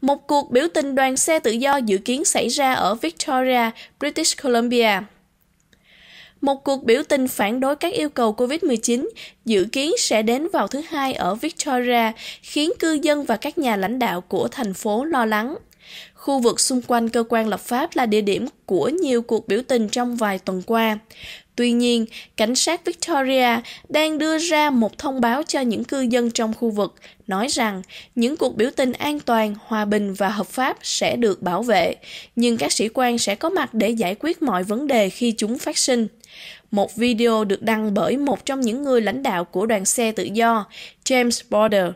Một cuộc biểu tình đoàn xe tự do dự kiến xảy ra ở Victoria, British Columbia. Một cuộc biểu tình phản đối các yêu cầu COVID-19 dự kiến sẽ đến vào thứ hai ở Victoria, khiến cư dân và các nhà lãnh đạo của thành phố lo lắng. Khu vực xung quanh cơ quan lập pháp là địa điểm của nhiều cuộc biểu tình trong vài tuần qua. Tuy nhiên, cảnh sát Victoria đang đưa ra một thông báo cho những cư dân trong khu vực, nói rằng những cuộc biểu tình an toàn, hòa bình và hợp pháp sẽ được bảo vệ, nhưng các sĩ quan sẽ có mặt để giải quyết mọi vấn đề khi chúng phát sinh. Một video được đăng bởi một trong những người lãnh đạo của đoàn xe tự do, James Border,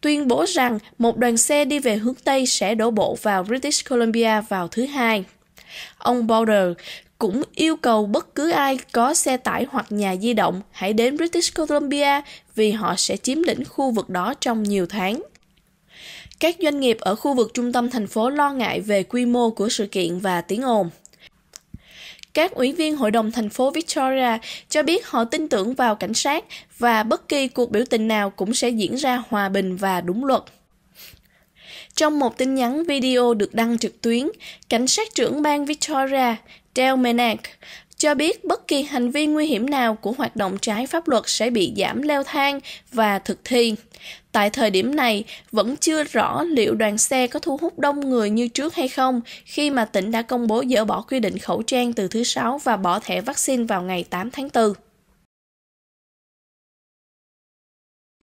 tuyên bố rằng một đoàn xe đi về hướng Tây sẽ đổ bộ vào British Columbia vào thứ Hai. Ông Border cũng yêu cầu bất cứ ai có xe tải hoặc nhà di động hãy đến British Columbia vì họ sẽ chiếm lĩnh khu vực đó trong nhiều tháng. Các doanh nghiệp ở khu vực trung tâm thành phố lo ngại về quy mô của sự kiện và tiếng ồn. Các ủy viên hội đồng thành phố Victoria cho biết họ tin tưởng vào cảnh sát và bất kỳ cuộc biểu tình nào cũng sẽ diễn ra hòa bình và đúng luật. Trong một tin nhắn video được đăng trực tuyến, cảnh sát trưởng bang Victoria, Del Menac, cho biết bất kỳ hành vi nguy hiểm nào của hoạt động trái pháp luật sẽ bị giảm leo thang và thực thi. Tại thời điểm này, vẫn chưa rõ liệu đoàn xe có thu hút đông người như trước hay không khi mà tỉnh đã công bố dỡ bỏ quy định khẩu trang từ thứ Sáu và bỏ thẻ vaccine vào ngày 8 tháng 4.